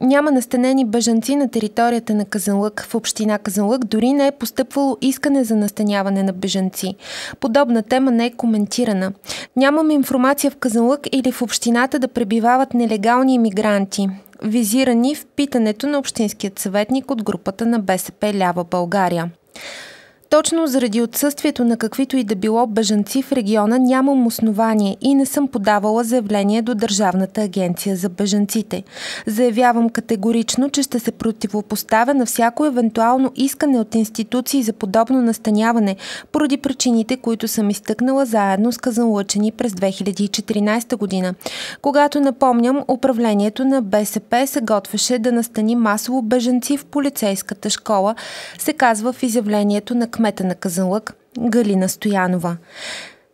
няма настанени бежанци на територията на Казанлък. В община Казанлък дори не е постъпвало искане за настаняване на бежанци. Подобна тема не е коментирана. Нямаме информация в Казанлък или в общината да пребивават нелегални иммигранти визирани в питането на общинският съветник от групата на БСП Лява България. Точно заради отсъствието на каквито и да било бежанци в региона нямам основание и не съм подавала заявление до Държавната агенция за бежанците. Заявявам категорично, че ще се противопоставя на всяко евентуално искане от институции за подобно настаняване, поради причините, които съм изтъкнала заедно с Казанлъчени през 2014 година. Когато напомням, управлението на БСП се готвеше да настани масово бежанци в полицейската школа, се казва в изявлението на кмета на Казанлък Галина Стоянова.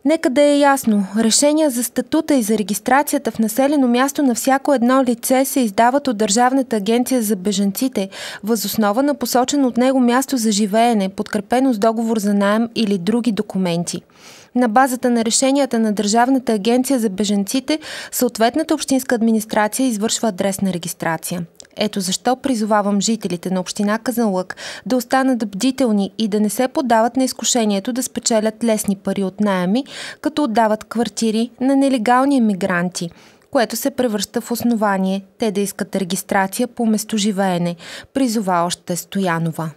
Нека да е ясно, решения за статута и за регистрацията в населено място на всяко едно лице се издават от Държавната агенция за бежанците, възоснова на посочено от него място за живеене, подкрепено с договор за найем или други документи. На базата на решенията на Държавната агенция за бежанците, съответната общинска администрация извършва адресна регистрация. Ето защо призовавам жителите на община Казанлък да останат бдителни и да не се подават на изкушението да спечелят лесни пари от найеми, като отдават квартири на нелегални емигранти което се превръща в основание те да искат регистрация по местоживеене, призова още Стоянова.